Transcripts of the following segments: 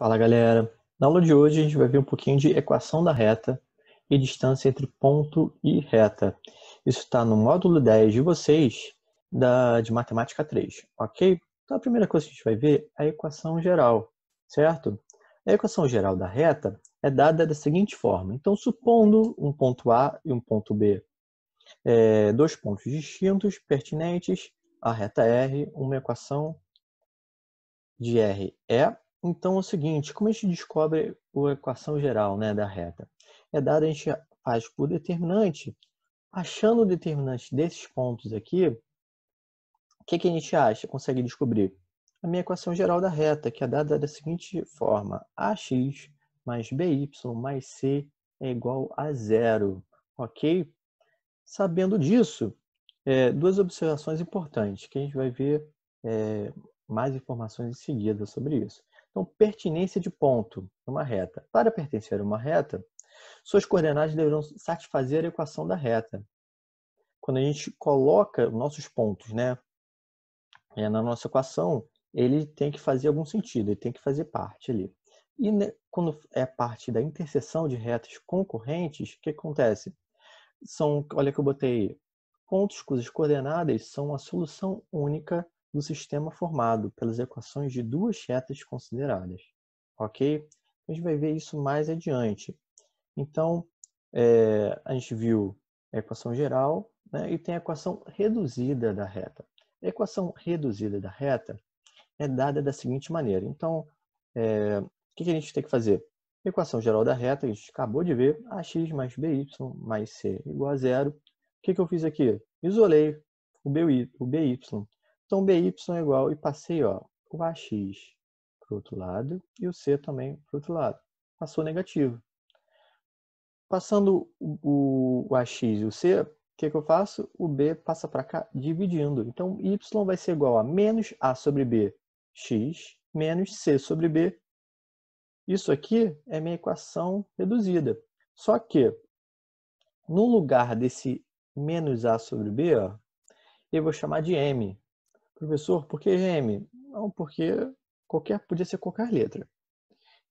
Fala galera! Na aula de hoje a gente vai ver um pouquinho de equação da reta e distância entre ponto e reta. Isso está no módulo 10 de vocês da, de Matemática 3, ok? Então a primeira coisa que a gente vai ver é a equação geral, certo? A equação geral da reta é dada da seguinte forma. Então supondo um ponto A e um ponto B, é, dois pontos distintos, pertinentes, à reta R, uma equação de R é então é o seguinte, como a gente descobre a equação geral né, da reta? É dado a gente faz por determinante, achando o determinante desses pontos aqui, o que, que a gente acha, consegue descobrir? A minha equação geral da reta, que é dada da seguinte forma, ax mais by mais c é igual a zero, ok? Sabendo disso, é, duas observações importantes, que a gente vai ver é, mais informações em seguida sobre isso. Então, pertinência de ponto numa reta. Para pertencer a uma reta, suas coordenadas deverão satisfazer a equação da reta. Quando a gente coloca nossos pontos né, é, na nossa equação, ele tem que fazer algum sentido, ele tem que fazer parte ali. E né, quando é parte da interseção de retas concorrentes, o que acontece? São, olha que eu botei pontos cujas coordenadas são a solução única do sistema formado pelas equações de duas retas consideradas, ok? Então, a gente vai ver isso mais adiante. Então, é, a gente viu a equação geral né, e tem a equação reduzida da reta. A equação reduzida da reta é dada da seguinte maneira. Então, é, o que a gente tem que fazer? A equação geral da reta, a gente acabou de ver, ax mais by mais c igual a zero. O que, que eu fiz aqui? Isolei o by, o by então, BY é igual, e passei ó, o AX para o outro lado e o C também para o outro lado. Passou negativo. Passando o, o AX e o C, o que, que eu faço? O B passa para cá dividindo. Então, Y vai ser igual a menos A sobre B, X, menos C sobre B. Isso aqui é minha equação reduzida. Só que, no lugar desse menos A sobre B, ó, eu vou chamar de M, Professor, por que M? Não, porque qualquer podia ser qualquer letra.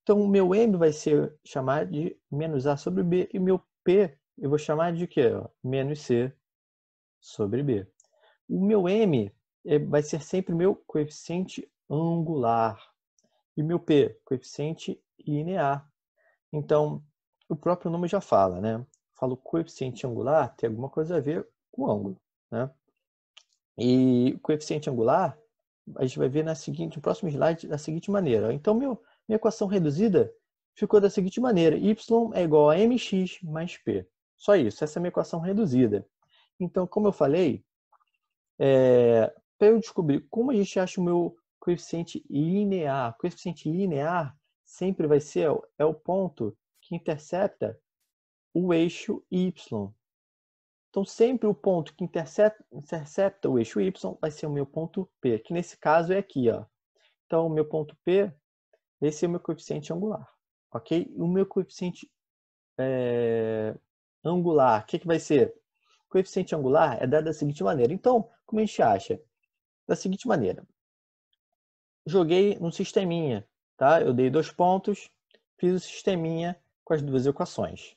Então, o meu M vai ser chamar de menos A sobre B e meu P eu vou chamar de quê? Menos C sobre B. O meu M eh, vai ser sempre meu coeficiente angular e meu P, coeficiente linear. Então, o próprio nome já fala, né? Falo coeficiente angular, tem alguma coisa a ver com ângulo, né? E o coeficiente angular, a gente vai ver na seguinte, no próximo slide da seguinte maneira. Então, meu, minha equação reduzida ficou da seguinte maneira. y é igual a mx mais p. Só isso, essa é a minha equação reduzida. Então, como eu falei, é, para eu descobrir como a gente acha o meu coeficiente linear, o coeficiente linear sempre vai ser é, é o ponto que intercepta o eixo y. Então, sempre o ponto que intercepta, o eixo Y vai ser o meu ponto P, que nesse caso é aqui. Ó. Então, o meu ponto P, esse é o meu coeficiente angular. Ok? O meu coeficiente é, angular, o que, que vai ser? O coeficiente angular é dado da seguinte maneira. Então, como a gente acha? Da seguinte maneira. Joguei um sisteminha, tá? Eu dei dois pontos, fiz o sisteminha com as duas equações.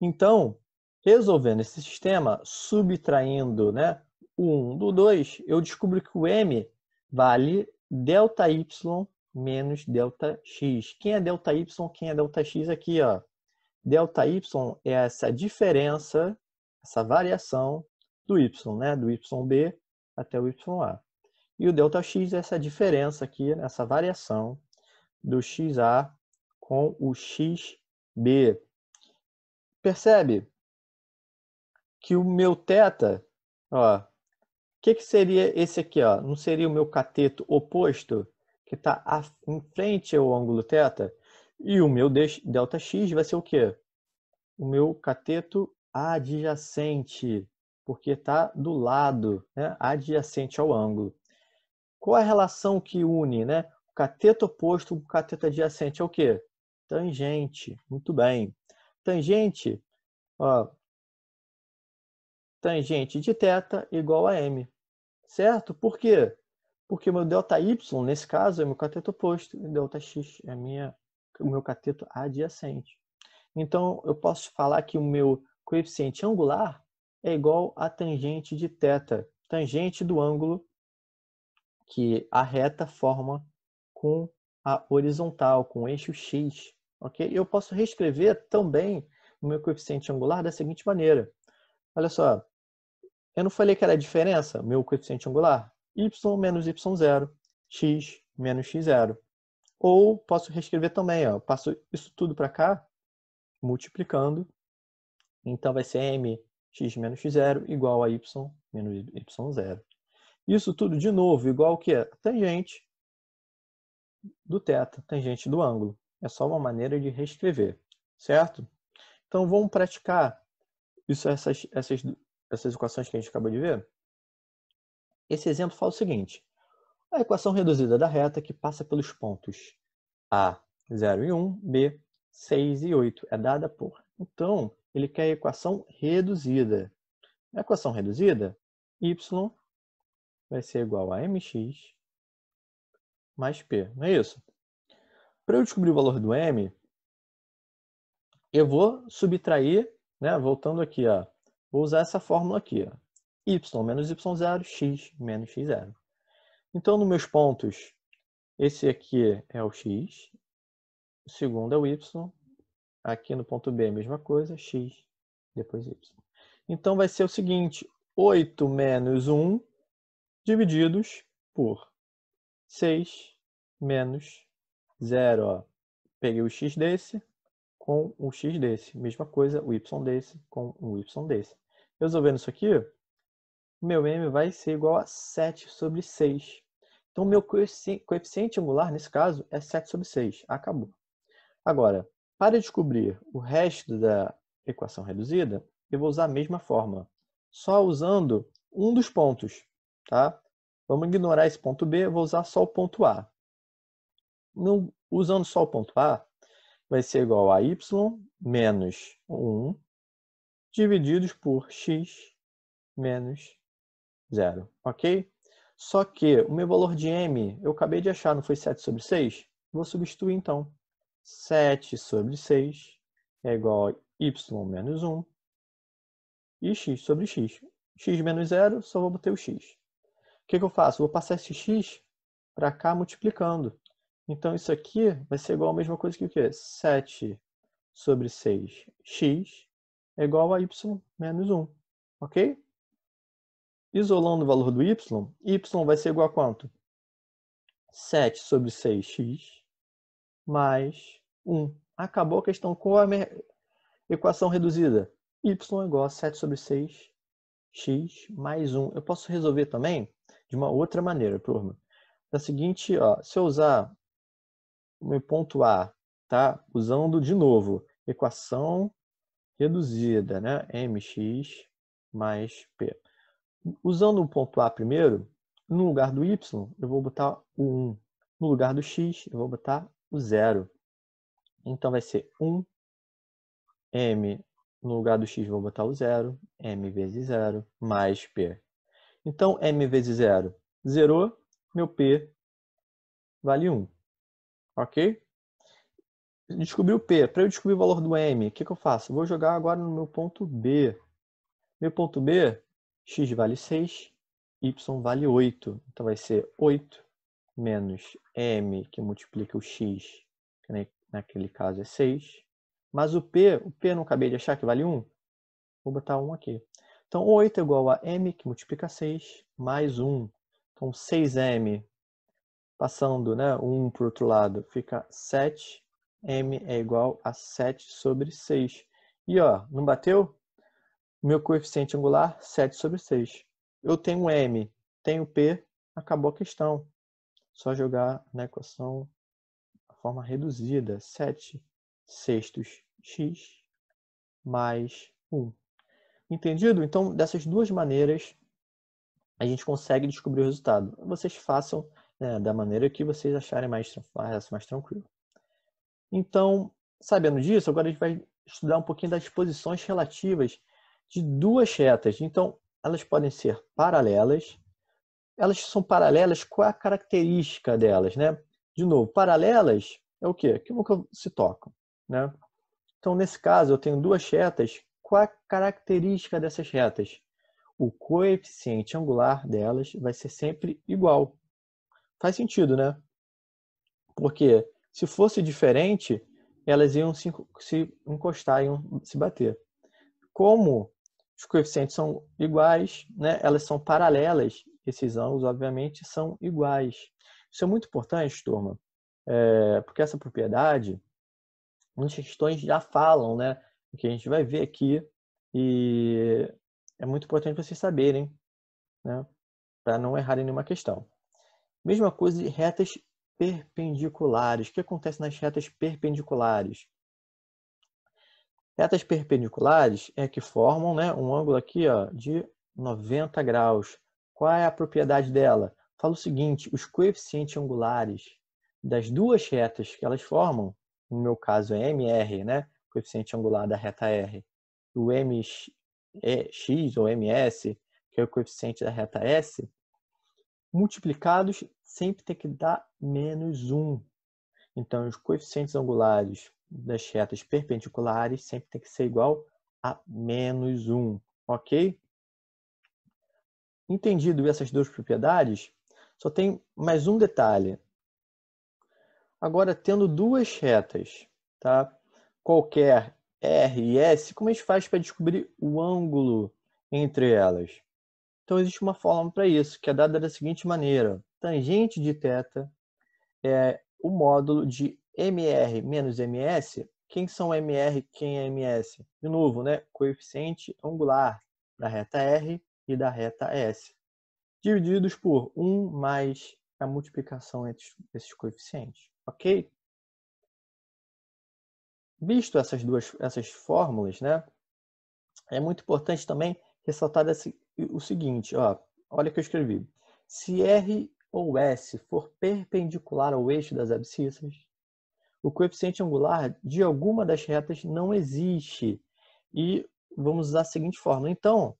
Então, Resolvendo esse sistema, subtraindo né, o 1 do 2, eu descubro que o M vale delta y menos delta x. Quem é delta y? Quem é delta x aqui? Ó. Delta y é essa diferença, essa variação do y, né? do yb até o ya. E o delta x é essa diferença aqui, né, essa variação do xa com o xb. Percebe? que o meu teta, ó, o que, que seria esse aqui, ó? Não seria o meu cateto oposto, que está em frente ao ângulo θ? E o meu delta x vai ser o quê? O meu cateto adjacente, porque está do lado, né? adjacente ao ângulo. Qual a relação que une né? o cateto oposto com o cateto adjacente? É o quê? Tangente. Muito bem. Tangente, ó, tangente de θ igual a m. Certo? Por quê? Porque meu delta y, nesse caso, é meu cateto oposto, e delta x é minha, o meu cateto adjacente. Então, eu posso falar que o meu coeficiente angular é igual à tangente de θ, tangente do ângulo que a reta forma com a horizontal, com o eixo x. Okay? Eu posso reescrever também o meu coeficiente angular da seguinte maneira. Olha só, eu não falei que era a diferença? Meu coeficiente angular? y menos y0, x menos x0. Ou posso reescrever também, ó, passo isso tudo para cá, multiplicando. Então vai ser mx menos x0 igual a y menos y0. Isso tudo, de novo, igual que quê? tangente do θ, tangente do ângulo. É só uma maneira de reescrever, certo? Então vamos praticar isso, essas, essas essas equações que a gente acabou de ver? Esse exemplo fala o seguinte: a equação reduzida da reta que passa pelos pontos A, 0 e 1, B, 6 e 8 é dada por. Então, ele quer a equação reduzida. A equação reduzida, y vai ser igual a mx mais p, não é isso? Para eu descobrir o valor do m, eu vou subtrair, né, voltando aqui, ó, Vou usar essa fórmula aqui, ó. y menos y0, x menos x0. Então, nos meus pontos, esse aqui é o x, o segundo é o y, aqui no ponto B é a mesma coisa, x, depois y. Então, vai ser o seguinte, 8 menos 1 divididos por 6 menos 0. Ó. Peguei o x desse com o x desse. Mesma coisa, o y desse com o y desse. Resolvendo isso aqui, meu M vai ser igual a 7 sobre 6. Então, meu coeficiente angular, nesse caso, é 7 sobre 6. Acabou. Agora, para descobrir o resto da equação reduzida, eu vou usar a mesma fórmula, só usando um dos pontos. Tá? Vamos ignorar esse ponto B, vou usar só o ponto A. No, usando só o ponto A, vai ser igual a y menos 1 divididos por x menos zero, ok? Só que o meu valor de m, eu acabei de achar, não foi 7 sobre 6? Vou substituir então. 7 sobre 6 é igual a y menos 1 e x sobre x. x menos zero, só vou botar o x. O que, que eu faço? vou passar esse x para cá multiplicando. Então, isso aqui vai ser igual a mesma coisa que o quê? 7 sobre 6x é igual a y menos 1, ok? Isolando o valor do y, y vai ser igual a quanto? 7 sobre 6x mais 1. Acabou a questão com a equação reduzida. y é igual a 7 sobre 6x mais 1. Eu posso resolver também de uma outra maneira, turma. Da seguinte, ó, se eu usar o meu ponto A, tá? usando de novo equação reduzida, né? mx mais p. Usando o ponto A primeiro, no lugar do y, eu vou botar o 1. No lugar do x, eu vou botar o 0. Então, vai ser 1, m no lugar do x, vou botar o 0, m vezes 0, mais p. Então, m vezes 0, zerou, meu p vale 1. Ok? descobri o P. Para eu descobrir o valor do M, o que, que eu faço? Eu vou jogar agora no meu ponto B. Meu ponto B, x vale 6, y vale 8. Então vai ser 8 menos m, que multiplica o x, que naquele caso é 6. Mas o p, o p não acabei de achar que vale 1? Vou botar 1 aqui. Então 8 é igual a m, que multiplica 6, mais 1. Então 6m, passando né, 1 para o outro lado, fica 7 m é igual a 7 sobre 6. E ó, não bateu? Meu coeficiente angular, 7 sobre 6. Eu tenho m, tenho p, acabou a questão. Só jogar na equação a forma reduzida, 7 sextos x mais 1. Entendido? Então, dessas duas maneiras, a gente consegue descobrir o resultado. Vocês façam né, da maneira que vocês acharem mais, mais, mais tranquilo. Então, sabendo disso, agora a gente vai estudar um pouquinho das posições relativas de duas retas. Então, elas podem ser paralelas. Elas são paralelas, qual é a característica delas, né? De novo, paralelas é o quê? Que nunca se tocam, né? Então, nesse caso, eu tenho duas retas. Qual a característica dessas retas? O coeficiente angular delas vai ser sempre igual. Faz sentido, né? Porque se fosse diferente, elas iam se, se encostar, iam se bater. Como os coeficientes são iguais, né? elas são paralelas, esses ângulos, obviamente, são iguais. Isso é muito importante, turma, é, porque essa propriedade, muitas questões já falam, né? O que a gente vai ver aqui, e é muito importante vocês saberem, né? Para não errarem nenhuma questão. Mesma coisa de retas perpendiculares. O que acontece nas retas perpendiculares? Retas perpendiculares é que formam né, um ângulo aqui ó, de 90 graus. Qual é a propriedade dela? Fala o seguinte, os coeficientes angulares das duas retas que elas formam, no meu caso é MR, né, coeficiente angular da reta R, o MX ou MS, que é o coeficiente da reta S, multiplicados sempre tem que dar menos 1. Então, os coeficientes angulares das retas perpendiculares sempre tem que ser igual a menos 1, ok? Entendido essas duas propriedades, só tem mais um detalhe. Agora, tendo duas retas, tá? qualquer R e S, como a gente faz para descobrir o ângulo entre elas? Então, existe uma fórmula para isso, que é dada da seguinte maneira. Tangente de θ é o módulo de MR menos MS. Quem são MR quem é MS? De novo, né? coeficiente angular da reta R e da reta S, divididos por 1 mais a multiplicação entre esses coeficientes, ok? Visto essas duas essas fórmulas, né, é muito importante também ressaltar desse, o seguinte, ó, olha o que eu escrevi. Se R ou S for perpendicular ao eixo das abscissas, o coeficiente angular de alguma das retas não existe. E vamos usar a seguinte forma. Então,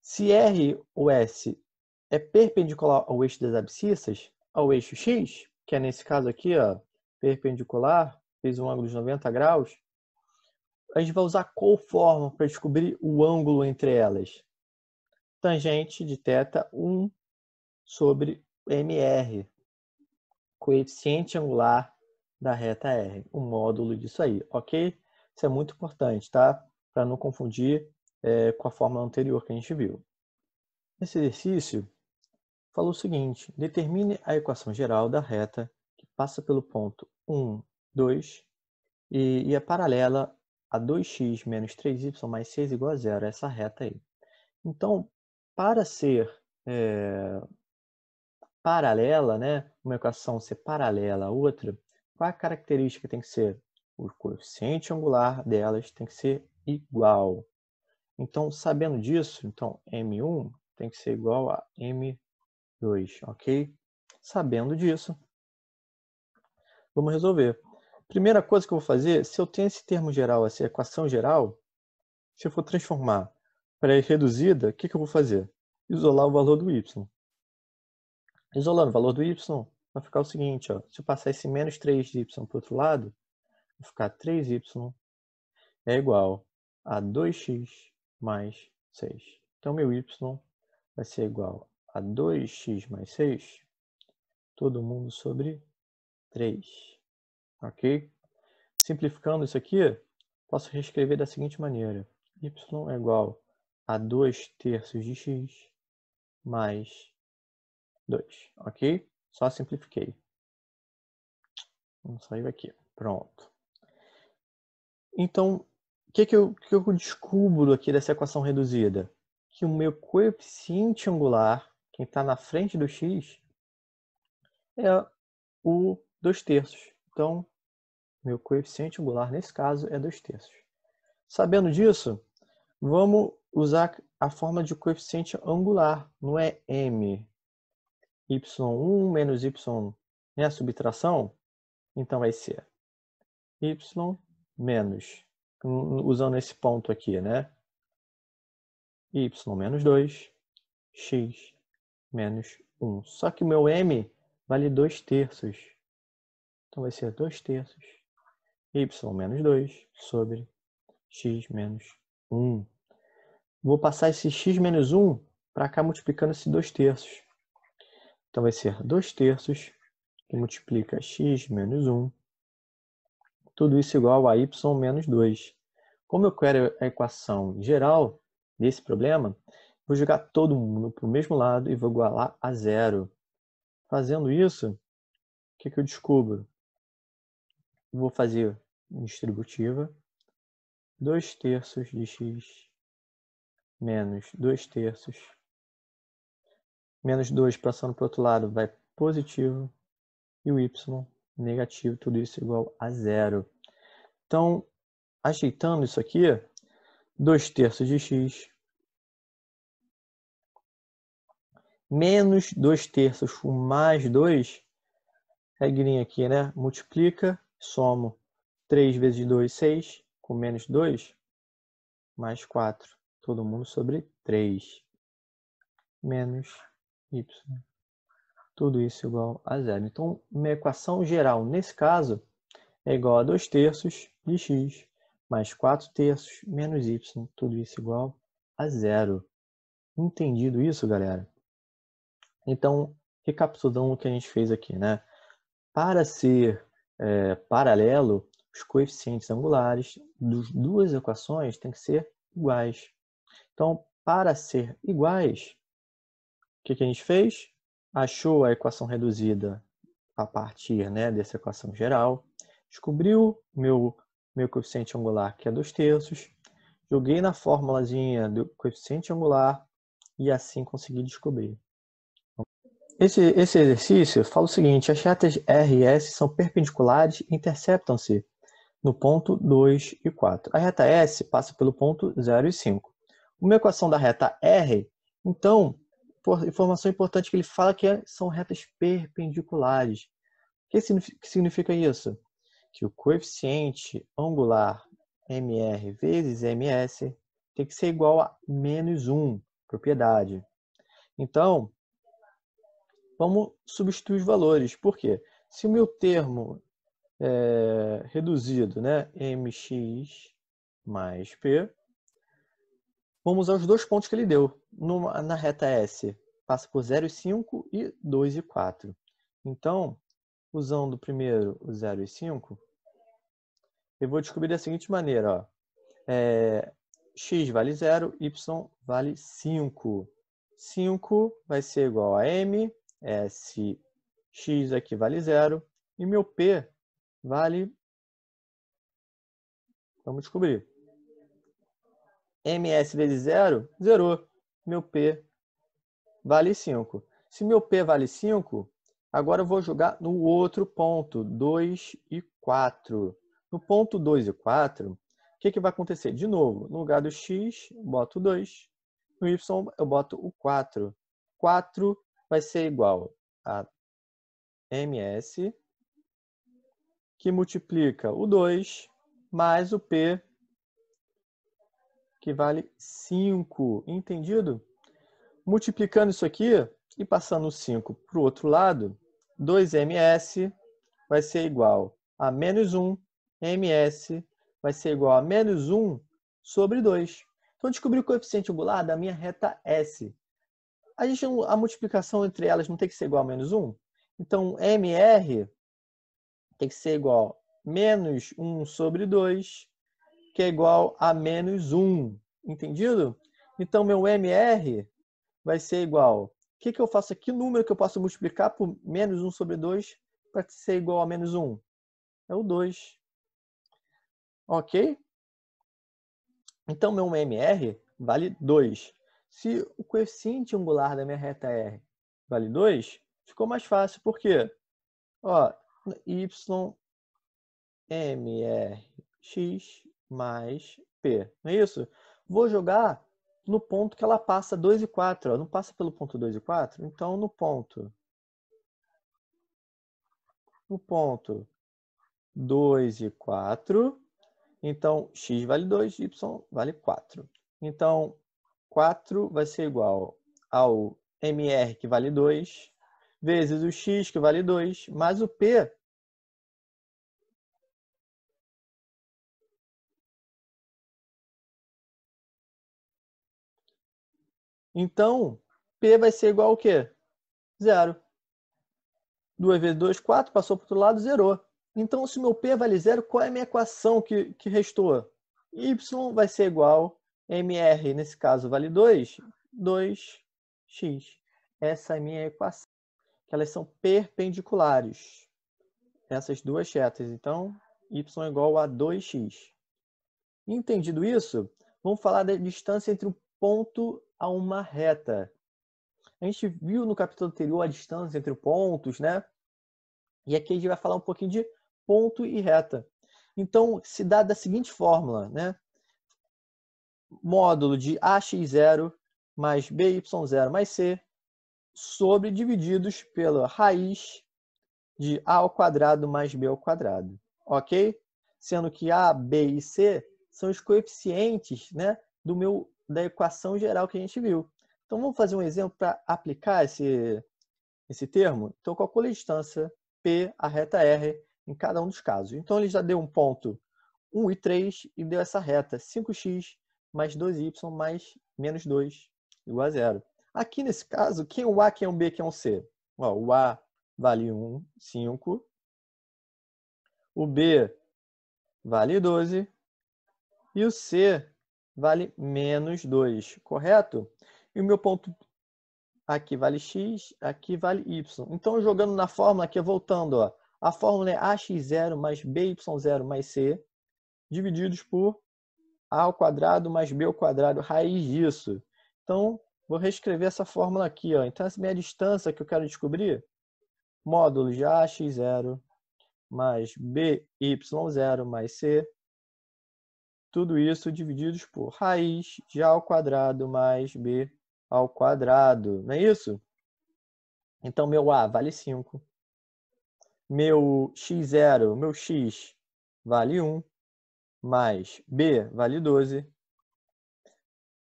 se R ou S é perpendicular ao eixo das abscissas, ao eixo X, que é nesse caso aqui, ó, perpendicular, fez um ângulo de 90 graus, a gente vai usar qual forma para descobrir o ângulo entre elas? tangente de θ 1 sobre mr, coeficiente angular da reta r, o módulo disso aí, ok? Isso é muito importante, tá? Para não confundir é, com a fórmula anterior que a gente viu. Nesse exercício, falou o seguinte, determine a equação geral da reta que passa pelo ponto 1, 2 e, e é paralela a 2x menos 3y mais 6 igual a zero, essa reta aí. Então, para ser é, paralela, né? uma equação ser paralela à outra, qual a característica que tem que ser? O coeficiente angular delas tem que ser igual. Então, sabendo disso, então M1 tem que ser igual a M2, ok? Sabendo disso, vamos resolver. Primeira coisa que eu vou fazer, se eu tenho esse termo geral, essa equação geral, se eu for transformar para reduzida, o que, que eu vou fazer? Isolar o valor do y. Isolando o valor do y, vai ficar o seguinte, ó, se eu passar esse menos 3y para o outro lado, vai ficar 3y é igual a 2x mais 6. Então, meu y vai ser igual a 2x mais 6, todo mundo sobre 3. Ok? Simplificando isso aqui, posso reescrever da seguinte maneira. y é igual a 2 terços de x mais 2, ok? Só simplifiquei. Vamos sair aqui, pronto. Então, o que, que, eu, que eu descubro aqui dessa equação reduzida? Que o meu coeficiente angular, quem está na frente do x, é o 2 terços. Então, meu coeficiente angular, nesse caso, é 2 terços. Sabendo disso, vamos usar a forma de coeficiente angular, não é m y1 menos y, né, a subtração, então vai ser y menos, hum, usando esse ponto aqui, né, y menos 2, x menos 1. Só que o meu m vale 2 terços, então vai ser 2 terços, y menos 2 sobre x menos 1 vou passar esse x menos 1 para cá multiplicando esse 2 terços. Então, vai ser 2 terços que multiplica x menos 1, tudo isso igual a y menos 2. Como eu quero a equação geral desse problema, vou jogar todo mundo para o mesmo lado e vou igualar a zero. Fazendo isso, o que, que eu descubro? Vou fazer distributiva, 2 terços de x menos 2 terços. Menos 2 passando para o outro lado vai positivo. E o y negativo, tudo isso igual a zero. Então, ajeitando isso aqui, 2 terços de x menos 2 terços com mais 2, regrinha aqui, né? Multiplica, somo 3 vezes 2, 6, com menos 2, mais 4 todo mundo sobre 3 menos y. Tudo isso igual a zero. Então, minha equação geral, nesse caso, é igual a 2 terços de x mais 4 terços menos y. Tudo isso igual a zero. Entendido isso, galera? Então, recapitulando o que a gente fez aqui, né? Para ser é, paralelo, os coeficientes angulares das duas equações têm que ser iguais. Então, para ser iguais, o que, que a gente fez? Achou a equação reduzida a partir né, dessa equação geral, descobriu meu, meu coeficiente angular, que é 2 terços, joguei na formulazinha do coeficiente angular e assim consegui descobrir. Esse, esse exercício fala o seguinte, as retas R e S são perpendiculares e interceptam-se no ponto 2 e 4. A reta S passa pelo ponto 0 e 5. Uma é equação da reta R, então, informação importante que ele fala que é, são retas perpendiculares. O que significa isso? Que o coeficiente angular MR vezes MS tem que ser igual a menos 1, propriedade. Então, vamos substituir os valores. Por quê? Se o meu termo é reduzido, né, mx mais p, Vamos aos dois pontos que ele deu. Numa, na reta S, passa por 0 e 5 e 2 e 4. Então, usando primeiro o 0 e 5, eu vou descobrir da seguinte maneira. Ó. É, x vale 0, y vale 5. 5 vai ser igual a m, s, x aqui vale 0, e meu p vale, vamos descobrir, ms vezes 0, zerou. Meu p vale 5. Se meu p vale 5, agora eu vou jogar no outro ponto, 2 e 4. No ponto 2 e 4, o que, que vai acontecer? De novo, no lugar do x, eu boto 2. No y, eu boto o 4. 4 vai ser igual a ms, que multiplica o 2 mais o p que vale 5. Entendido? Multiplicando isso aqui e passando o 5 para o outro lado, 2ms vai ser igual a menos 1, ms vai ser igual a menos 1 sobre 2. Então, descobri o coeficiente angular da minha reta S. A, gente, a multiplicação entre elas não tem que ser igual a menos 1? Então, mr tem que ser igual a menos 1 sobre 2 que é igual a menos 1. Entendido? Então, meu MR vai ser igual. O que, que eu faço aqui? Que número que eu posso multiplicar por menos 1 sobre 2 para ser igual a menos 1? É o 2. Ok? Então, meu MR vale 2. Se o coeficiente angular da minha reta R vale 2, ficou mais fácil. Por quê? Ó, y mrx mais P. Não é isso? Vou jogar no ponto que ela passa 2 e 4. Ó. Não passa pelo ponto 2 e 4? Então, no ponto. No ponto 2 e 4. Então, x vale 2, y vale 4. Então, 4 vai ser igual ao mr, que vale 2, vezes o x, que vale 2, mais o p, Então, P vai ser igual ao quê? Zero. 2 vezes 2, 4, passou para o outro lado, zerou. Então, se meu P vale zero, qual é a minha equação que, que restou? Y vai ser igual, MR, nesse caso, vale 2, 2x. Essa é a minha equação. Elas são perpendiculares. Essas duas retas. Então, y é igual a 2x. Entendido isso, vamos falar da distância entre o ponto a uma reta. A gente viu no capítulo anterior a distância entre pontos, né? E aqui a gente vai falar um pouquinho de ponto e reta. Então, se dá da seguinte fórmula, né? Módulo de AX0 mais BY0 mais C sobre divididos pela raiz de A ao quadrado mais B ao quadrado, ok? Sendo que A, B e C são os coeficientes né, do meu da equação geral que a gente viu. Então, vamos fazer um exemplo para aplicar esse, esse termo? Então, calcula a distância P, a reta R, em cada um dos casos. Então, ele já deu um ponto 1 e 3 e deu essa reta 5x mais 2y mais menos 2 igual a zero. Aqui, nesse caso, quem é o A, quem é o B, quem é o C? Ó, o A vale 1, 5. O B vale 12. E o C vale menos 2, correto? E o meu ponto aqui vale x, aqui vale y. Então, jogando na fórmula aqui, voltando, ó, a fórmula é ax0 mais by0 mais c, divididos por a ao quadrado mais b ao quadrado, raiz disso. Então, vou reescrever essa fórmula aqui. Ó. Então, essa minha distância que eu quero descobrir, módulo de ax0 mais by0 mais c, tudo isso divididos por raiz de A ao quadrado mais B ao quadrado. Não é isso? Então, meu A vale 5. Meu x0, meu x vale 1, mais B vale 12,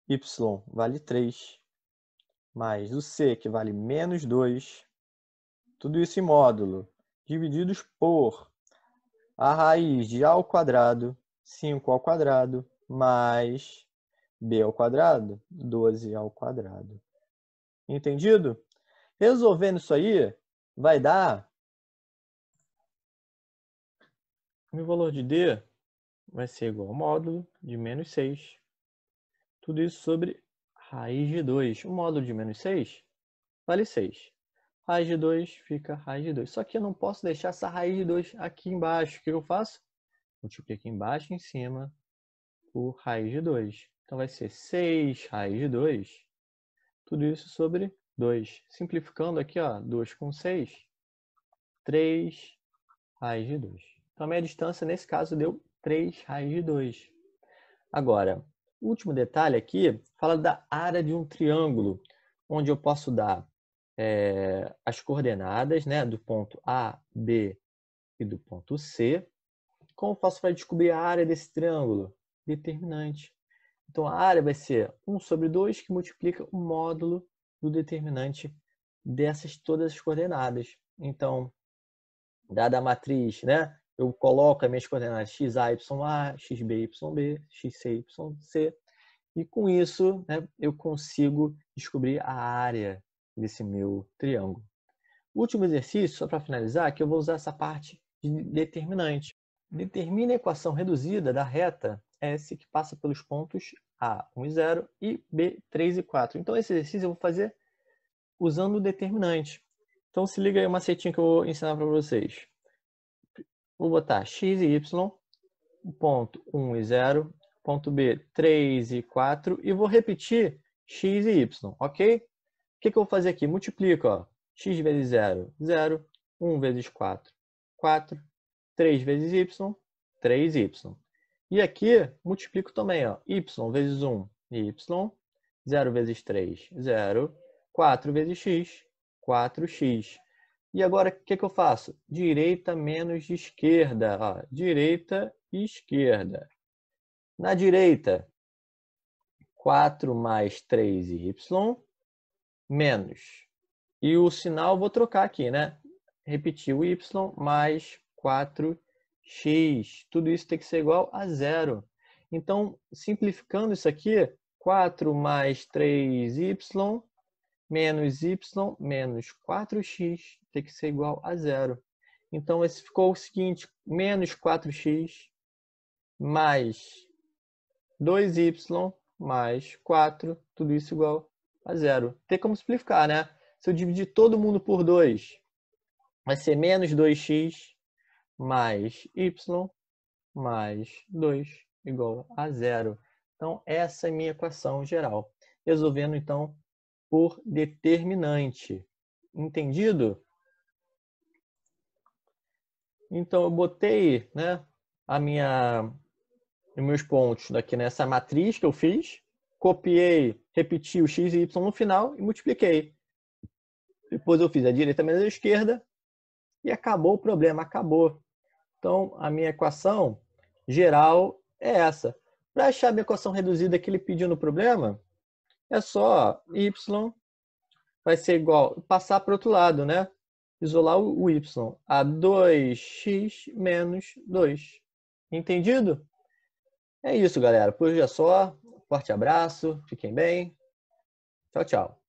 y vale 3, mais o C, que vale menos 2, tudo isso em módulo, divididos por a raiz de A ao quadrado 5 ao quadrado mais b ao quadrado, 12 ao quadrado. Entendido? Resolvendo isso aí, vai dar o valor de d vai ser igual ao módulo de menos 6. Tudo isso sobre raiz de 2. O módulo de menos 6 vale 6. Raiz de 2 fica raiz de 2. Só que eu não posso deixar essa raiz de 2 aqui embaixo. O que eu faço? multiplica embaixo e em cima por raiz de 2. Então vai ser 6 raiz de 2, tudo isso sobre 2. Simplificando aqui, 2 com 6, 3 raiz de 2. Então a minha distância nesse caso deu 3 raiz de 2. Agora, o último detalhe aqui fala da área de um triângulo, onde eu posso dar é, as coordenadas né, do ponto A, B e do ponto C, como faço para descobrir a área desse triângulo? Determinante. Então, a área vai ser 1 sobre 2, que multiplica o módulo do determinante dessas todas as coordenadas. Então, dada a matriz, né? Eu coloco as minhas coordenadas x, a, y, a, x, b, y, b, x, c, y, c. E com isso, né, eu consigo descobrir a área desse meu triângulo. Último exercício, só para finalizar, que eu vou usar essa parte de determinante. Determine a equação reduzida da reta S que passa pelos pontos A, 1 e 0 e B, 3 e 4. Então, esse exercício eu vou fazer usando o determinante. Então, se liga aí uma setinha que eu vou ensinar para vocês. Vou botar x e y, ponto 1 e 0, ponto B, 3 e 4, e vou repetir x e y, ok? O que, que eu vou fazer aqui? Multiplico, ó, x vezes 0, 0, 1 vezes 4, 4, 3 vezes y, 3y. E aqui, multiplico também, ó, y vezes 1, y. 0 vezes 3, 0. 4 vezes x, 4x. E agora, o que, que eu faço? Direita menos esquerda. Ó, direita e esquerda. Na direita, 4 mais 3y menos. E o sinal vou trocar aqui, né? Repetir o y mais 4x. Tudo isso tem que ser igual a zero. Então, simplificando isso aqui, 4 mais 3y menos y menos 4x tem que ser igual a zero. Então, esse ficou o seguinte, menos 4x mais 2y mais 4, tudo isso igual a zero. Tem como simplificar, né? Se eu dividir todo mundo por 2, vai ser menos 2x mais y mais 2 igual a zero. Então, essa é a minha equação geral. Resolvendo, então, por determinante. Entendido? Então, eu botei né, a minha, os meus pontos daqui nessa matriz que eu fiz, copiei, repeti o x e y no final e multipliquei. Depois eu fiz a direita menos a esquerda e acabou o problema, acabou. Então, a minha equação geral é essa. Para achar a minha equação reduzida que ele pediu no problema, é só y vai ser igual, passar para o outro lado, né? Isolar o y a 2x menos 2. Entendido? É isso, galera. Por hoje é só. Forte abraço, fiquem bem. Tchau, tchau.